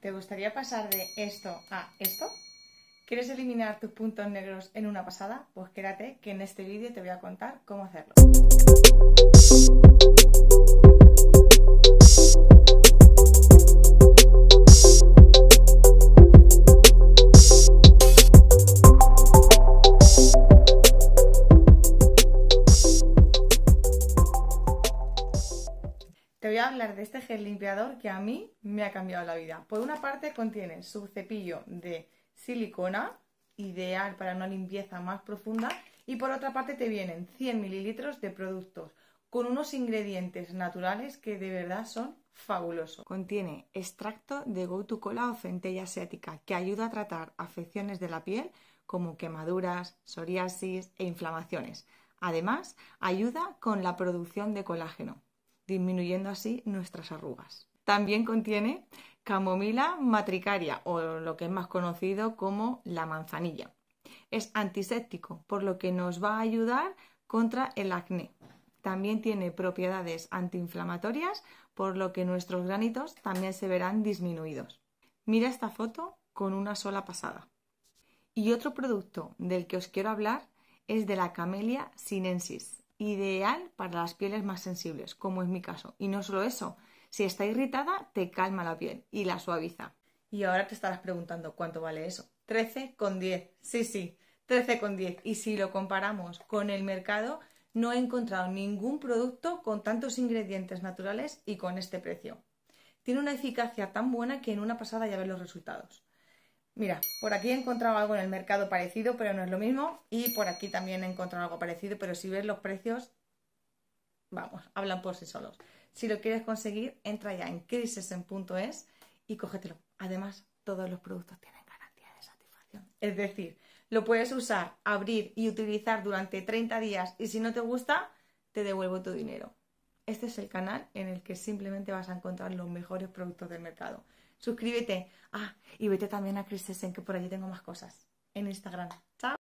¿Te gustaría pasar de esto a esto? ¿Quieres eliminar tus puntos negros en una pasada? Pues quédate que en este vídeo te voy a contar cómo hacerlo. Te voy a hablar de este gel limpiador que a mí me ha cambiado la vida. Por una parte contiene su cepillo de silicona, ideal para una limpieza más profunda, y por otra parte te vienen 100 mililitros de productos con unos ingredientes naturales que de verdad son fabulosos. Contiene extracto de Gotu Cola o centella asiática que ayuda a tratar afecciones de la piel como quemaduras, psoriasis e inflamaciones. Además, ayuda con la producción de colágeno disminuyendo así nuestras arrugas. También contiene camomila matricaria o lo que es más conocido como la manzanilla. Es antiséptico, por lo que nos va a ayudar contra el acné. También tiene propiedades antiinflamatorias, por lo que nuestros granitos también se verán disminuidos. Mira esta foto con una sola pasada. Y otro producto del que os quiero hablar es de la camelia sinensis ideal para las pieles más sensibles, como es mi caso. Y no solo eso, si está irritada, te calma la piel y la suaviza. Y ahora te estarás preguntando cuánto vale eso. con diez, Sí, sí, 13,10. Y si lo comparamos con el mercado, no he encontrado ningún producto con tantos ingredientes naturales y con este precio. Tiene una eficacia tan buena que en una pasada ya ves los resultados. Mira, por aquí he encontrado algo en el mercado parecido, pero no es lo mismo. Y por aquí también he encontrado algo parecido, pero si ves los precios, vamos, hablan por sí solos. Si lo quieres conseguir, entra ya en crisesen.es y cógetelo. Además, todos los productos tienen garantía de satisfacción. Es decir, lo puedes usar, abrir y utilizar durante 30 días y si no te gusta, te devuelvo tu dinero. Este es el canal en el que simplemente vas a encontrar los mejores productos del mercado. Suscríbete. a... Ah, y vete también a Chris Essen, que por allí tengo más cosas. En Instagram. Chao.